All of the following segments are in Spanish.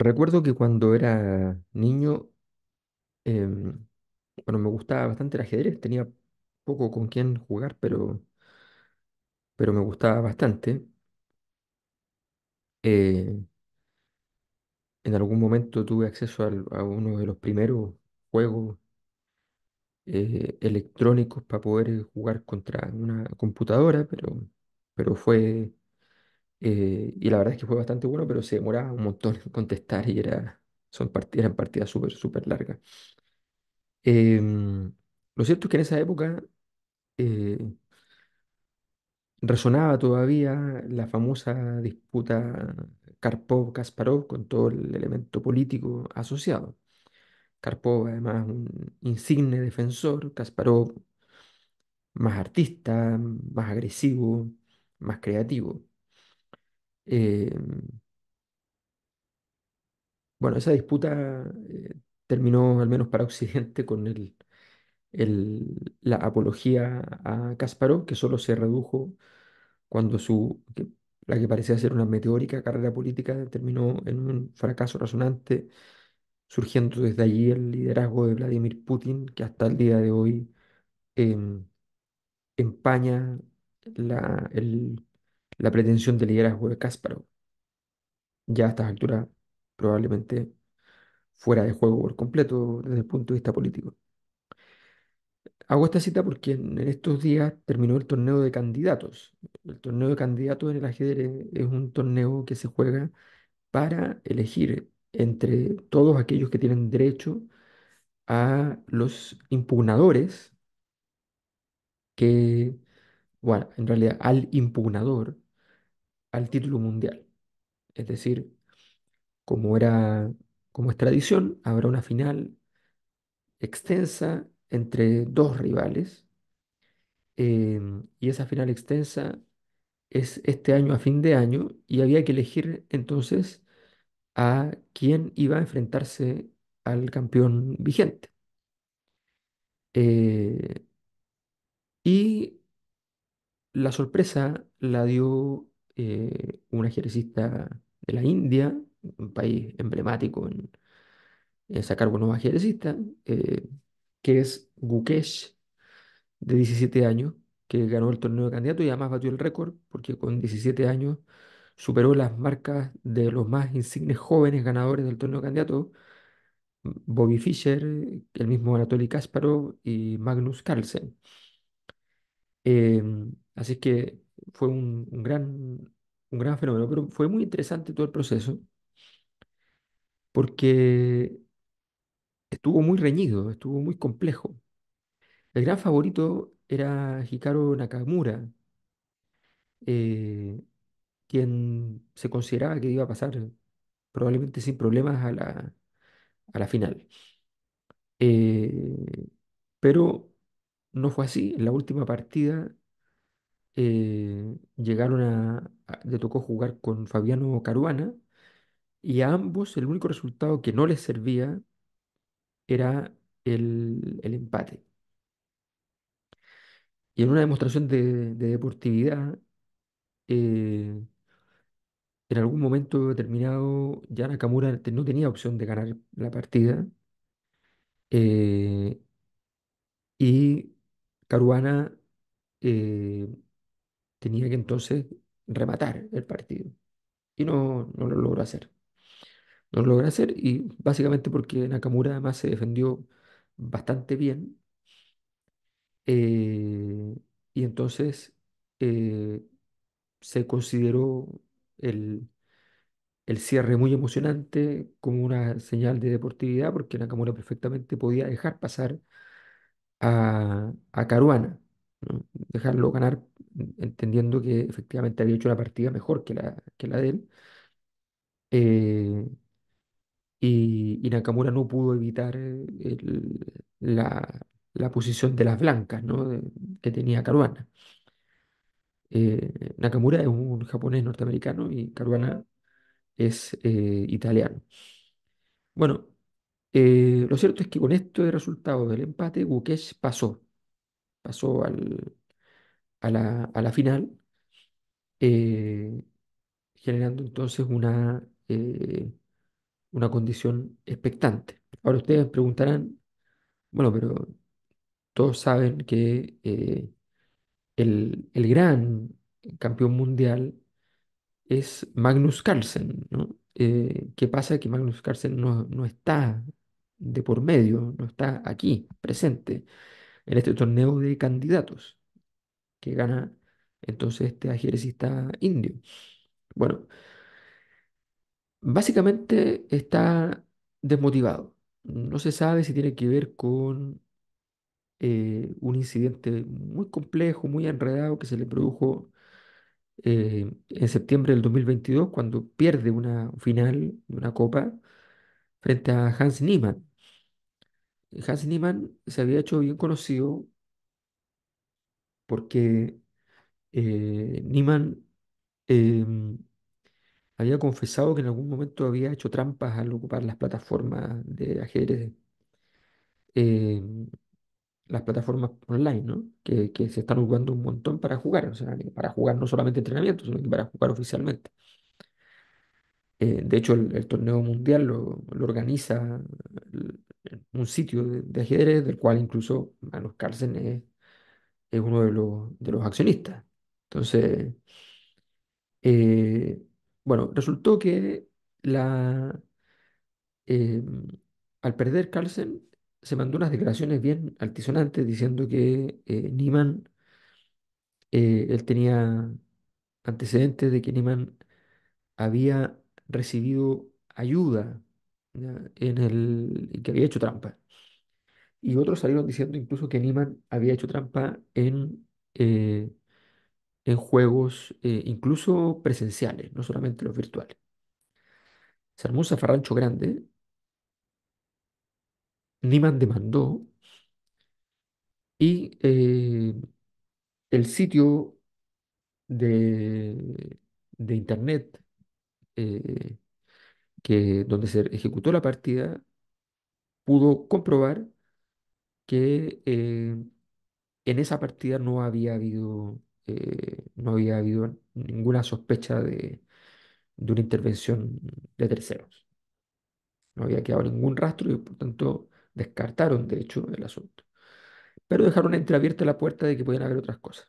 Recuerdo que cuando era niño, em, bueno, me gustaba bastante el ajedrez, tenía poco con quién jugar, pero, pero me gustaba bastante. Eh, en algún momento tuve acceso a uno de los primeros juegos eh, electrónicos para poder jugar contra una computadora, pero, pero fue... Eh, y la verdad es que fue bastante bueno, pero se demoraba un montón en contestar y era, son eran partidas súper, súper largas. Em, lo cierto es que en esa época eh, resonaba todavía la famosa disputa Karpov-Kasparov con todo el elemento político asociado. Karpov, además, un insigne defensor, Kasparov más artista, más agresivo, más creativo. Em, bueno, esa disputa eh, terminó, al menos para Occidente, con el, la apología a Kasparov, que solo se redujo cuando su, la que parecía ser una meteórica carrera política terminó en un fracaso resonante, surgiendo desde allí el liderazgo de Vladimir Putin, que hasta el día de hoy em, empaña la, el la pretensión de liderazgo de Cásparo, ya a estas alturas probablemente fuera de juego por completo desde el punto de vista político. Hago esta cita porque en estos días terminó el torneo de candidatos. El torneo de candidatos en el ajedrez es un torneo que se juega para elegir entre todos aquellos que tienen derecho a los impugnadores, que, bueno, en realidad al impugnador al título mundial. Es decir, como era, como es tradición, habrá una final extensa entre dos rivales. Em, y esa final extensa es este año a fin de año y había que elegir entonces a quién iba a enfrentarse al campeón vigente. Eh, y la sorpresa la dio eh, una ajedrecista de la India, un país emblemático en, sacar buenos ajedrecistas, eh, que es Gukesh, de 17 años, que ganó el torneo de candidato y además batió el récord, porque con 17 años superó las marcas de los más insignes jóvenes ganadores del torneo de candidato, Bobby Fischer, el mismo Anatoly Kasparov y Magnus Carlsen. Eh, así que fue un, gran, un gran fenómeno, pero fue muy interesante todo el proceso porque estuvo muy reñido, estuvo muy complejo. El gran favorito era Hikaru Nakamura, eh, quien se consideraba que iba a pasar probablemente sin problemas a la, a la final. Eh, pero no fue así. En la última partida eh, llegaron a, le tocó jugar con Fabiano Caruana y a ambos el único resultado que no les servía era el, empate. Y en una demostración de, deportividad, eh, en algún momento determinado ya Nakamura no tenía opción de ganar la partida eh, y Caruana tenía que entonces rematar el partido. Y no, no lo logró hacer. No lo logró hacer y básicamente porque Nakamura además se defendió bastante bien. Eh, y entonces eh, se consideró el, cierre muy emocionante como una señal de deportividad porque Nakamura perfectamente podía dejar pasar a, Caruana, dejarlo ganar entendiendo que efectivamente había hecho una partida mejor que la, que la de él. Eh, y, Nakamura no pudo evitar eh, la, posición de las blancas que tenía Caruana. Eh, Nakamura es un japonés norteamericano y Caruana es italiano. Bueno, lo cierto es que con esto de resultado del empate, Gukesh pasó, pasó al, a la, final, eh, generando entonces una, eh, una condición expectante. Ahora ustedes preguntarán, bueno, pero todos saben que eh, el, gran campeón mundial es Magnus Carlsen, ¿no? ¿Qué pasa? Que Magnus Carlsen no está de por medio, no está aquí, presente, en este torneo de candidatos que gana entonces este ajedrecista indio. Bueno, básicamente está desmotivado. No se sabe si tiene que ver con eh, un incidente muy complejo, muy enredado que se le produjo eh, en septiembre del 2022 cuando pierde una final de una copa frente a Hans Niemann. Hans Niemann se había hecho bien conocido porque eh, Niman em, había confesado que en algún momento había hecho trampas al ocupar las plataformas de ajedrez, em, las plataformas online, ¿no? que, se están ocupando un montón para jugar, o sea, para jugar no solamente entrenamiento, sino para jugar oficialmente. Eh, de hecho, el, torneo mundial lo, organiza eh, un sitio de, ajedrez, del cual incluso Manos Carlsen es es uno de los, de los accionistas. Entonces, eh, bueno, resultó que la, eh, al perder Carlsen se mandó unas declaraciones bien altisonantes diciendo que eh, Niemann, él tenía antecedentes de que Niemann había recibido ayuda en el que había hecho trampa y otros salieron diciendo incluso que Niman había hecho trampa en, eh, en juegos eh, incluso presenciales, no solamente los virtuales. Se armó zafarrancho grande. Niman demandó y eh, el sitio de, de internet que, donde se ejecutó la partida pudo comprobar que eh, en esa partida no había habido, eh, no había habido ninguna sospecha de, una intervención de terceros. No había quedado ningún rastro y por tanto descartaron, de hecho, el asunto. Pero dejaron entreabierta la puerta de que podían haber otras cosas.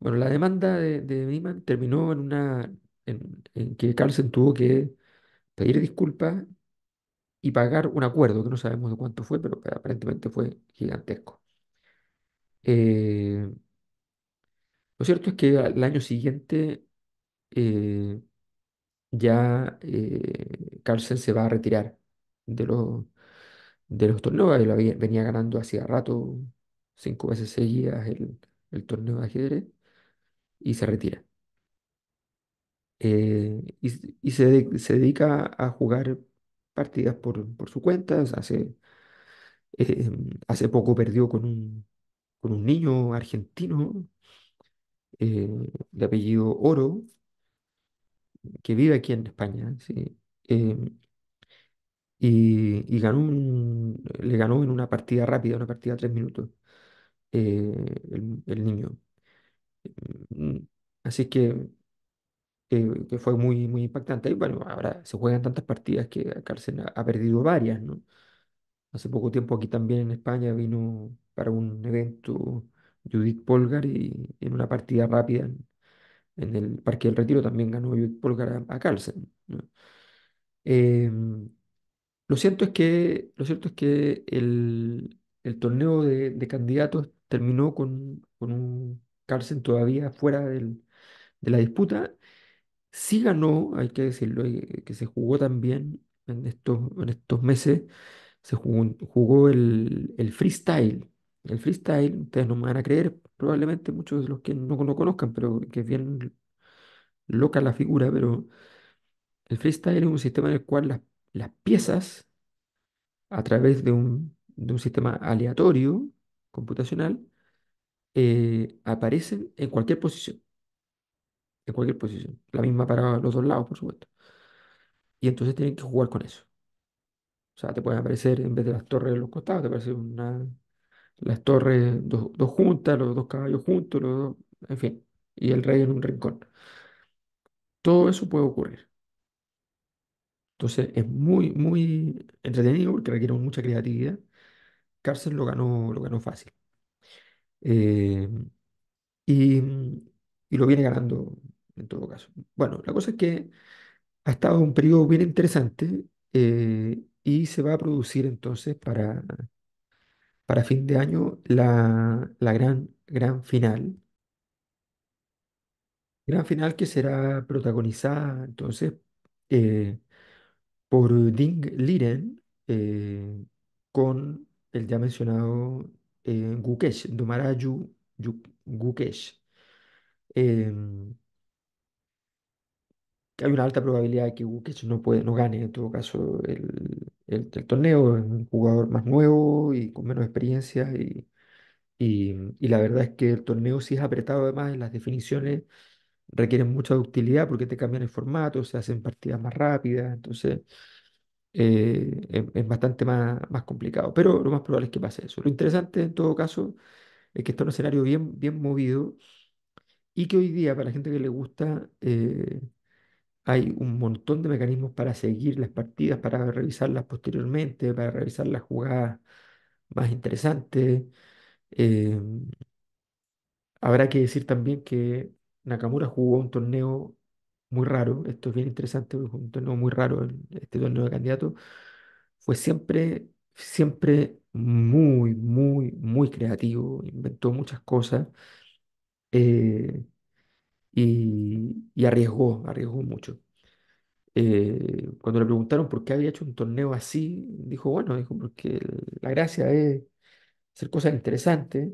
Bueno, la demanda de, de terminó en una en, en que Carlsen tuvo que pedir disculpas y pagar un acuerdo que no sabemos de cuánto fue, pero que aparentemente fue gigantesco. Eh, lo cierto es que al año siguiente eh, ya eh, Carlsen se va a retirar de los, de los torneos. venía ganando hacía rato, cinco veces seguidas, el, el torneo de ajedrez y se retira. y, se, se, dedica a jugar partidas por, por su cuenta. hace, eh, hace poco perdió con un, con un niño argentino eh, de apellido Oro, que vive aquí en España, ¿sí? Eh, y, y, ganó le ganó en una partida rápida, una partida de tres minutos, el niño. Mm, así que que, fue muy, muy impactante. Y bueno, ahora se juegan tantas partidas que Carlsen ha, perdido varias, ¿no? Hace poco tiempo aquí también en España vino para un evento Judith Polgar y en una partida rápida en, el Parque del Retiro también ganó Judith Polgar a, a Carlsen, em, lo cierto es que, lo cierto es que el, el torneo de, candidatos terminó con, con un Carlsen todavía fuera del, de la disputa Sí ganó, hay que decirlo, eh, que se jugó también en estos, en estos meses, se jugó, el, el freestyle. El freestyle, ustedes no me van a creer, probablemente muchos de los que no lo conozcan, pero que es bien loca la figura, pero el freestyle es un sistema en el cual las, piezas, a través de un, de un sistema aleatorio computacional, eh, aparecen en cualquier posición en cualquier posición. La misma para los dos lados, por supuesto. Y entonces tienen que jugar con eso. O sea, te pueden aparecer en vez de las torres de los costados, te aparecen una, las torres dos, juntas, los dos caballos juntos, los dos, en fin, y el rey en un rincón. Todo eso puede ocurrir. Entonces es muy, muy entretenido porque requiere mucha creatividad. Cárcel lo ganó, lo ganó fácil. Eh, y, y, lo viene ganando en todo caso. Bueno, la cosa es que ha estado un periodo bien interesante eh, y se va a producir entonces para, para fin de año la, gran, gran final. Gran final que será protagonizada entonces eh, por Ding Liren eh, con el ya mencionado Gukesh, Dumarayu Gukesh. Em, hay una alta probabilidad de que Bukic no, no gane en todo caso el, torneo, es un jugador más nuevo y con menos experiencia y, y, la verdad es que el torneo sí es apretado además en las definiciones, requieren mucha ductilidad porque te cambian el formato, se hacen partidas más rápidas, entonces eh, es, bastante más, más complicado, pero lo más probable es que pase eso. Lo interesante en todo caso es que está un escenario bien, bien movido y que hoy día para la gente que le gusta... Eh, hay un montón de mecanismos para seguir las partidas, para revisarlas posteriormente, para revisar las jugadas más interesantes. Em, habrá que decir también que Nakamura jugó un torneo muy raro, esto es bien interesante, un torneo muy raro, en este torneo de candidatos, fue siempre, siempre muy, muy, muy creativo, inventó muchas cosas. Eh, y, arriesgó, arriesgó mucho. Eh, cuando le preguntaron por qué había hecho un torneo así, dijo, bueno, dijo, porque la gracia es hacer cosas interesantes,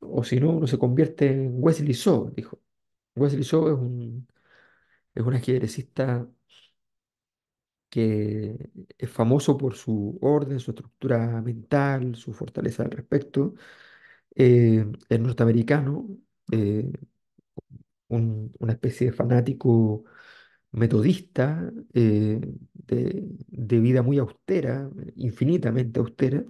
o si no, uno se convierte en Wesley Shaw, dijo. Wesley Shaw es un, es un ajedrecista que es famoso por su orden, su estructura mental, su fortaleza al respecto. Eh, es norteamericano, eh, una especie de fanático metodista eh, de, vida muy austera, infinitamente austera,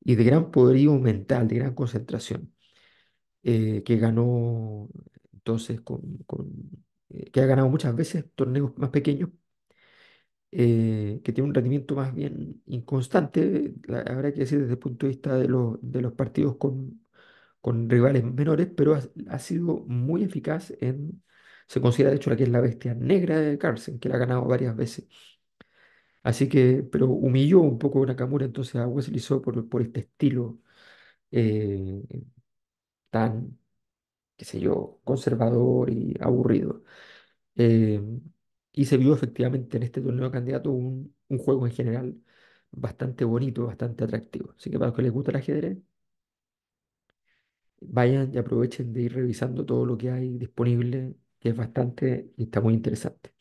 y de gran poderío mental, de gran concentración, eh, que ganó entonces con, eh, que ha ganado muchas veces torneos más pequeños, que tiene un rendimiento más bien inconstante, habrá que decir desde el punto de vista de, los de los partidos con, con rivales menores, pero ha, sido muy eficaz en... Se considera de hecho la que es la bestia negra de Carlsen, que la ha ganado varias veces. Así que, pero humilló un poco a Nakamura entonces a Wesley por, por este estilo eh, tan, qué sé yo, conservador y aburrido. Eh, y se vio efectivamente en este torneo de candidato un, un juego en general bastante bonito, bastante atractivo. Así que para los que les gusta el ajedrez, vayan y aprovechen de ir revisando todo lo que hay disponible, que es bastante y está muy interesante.